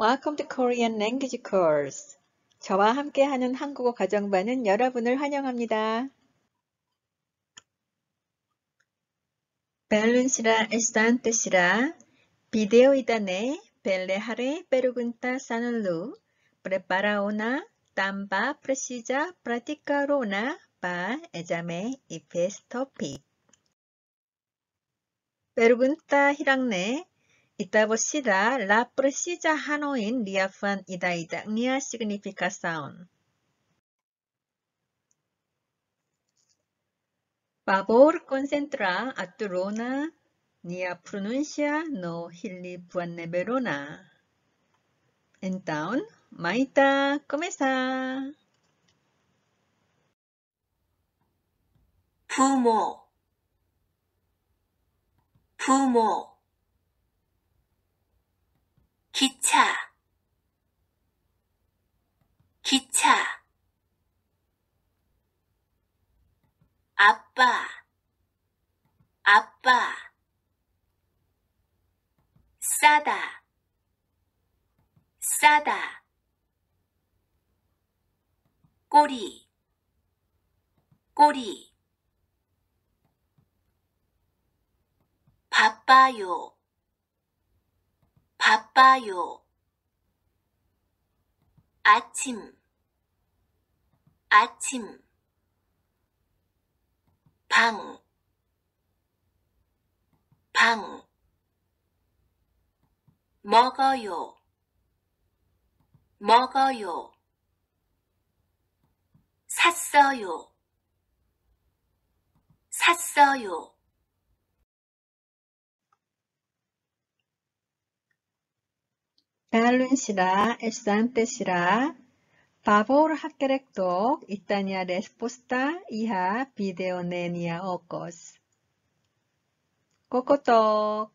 Welcome to Korean Language Course. 저와 함께하는 한국어 가정반은 여러분을 환영합니다. Bélúnsira estantesira, videoidane, peleharé preguntas a lu, prepara una, tamba precisa, practicar una, pa, exame y fest topic. Pregunta hirangné, Está vosida la presija Hanoin diafan nia signifika sound. Babor koncentra aturona nia pronuncia no hilipuane neberona. Então, maita komesa. Fumo Fumo 기차 기차 아빠 아빠 싸다 싸다 꼬리 꼬리 바빠요 바빠요. 아침, 아침. 방, 방. 먹어요, 먹어요. 샀어요, 샀어요. Perdónenla es antes라. Favor hakerekdok itania respuesta iha video nenia ocos. Cocotok.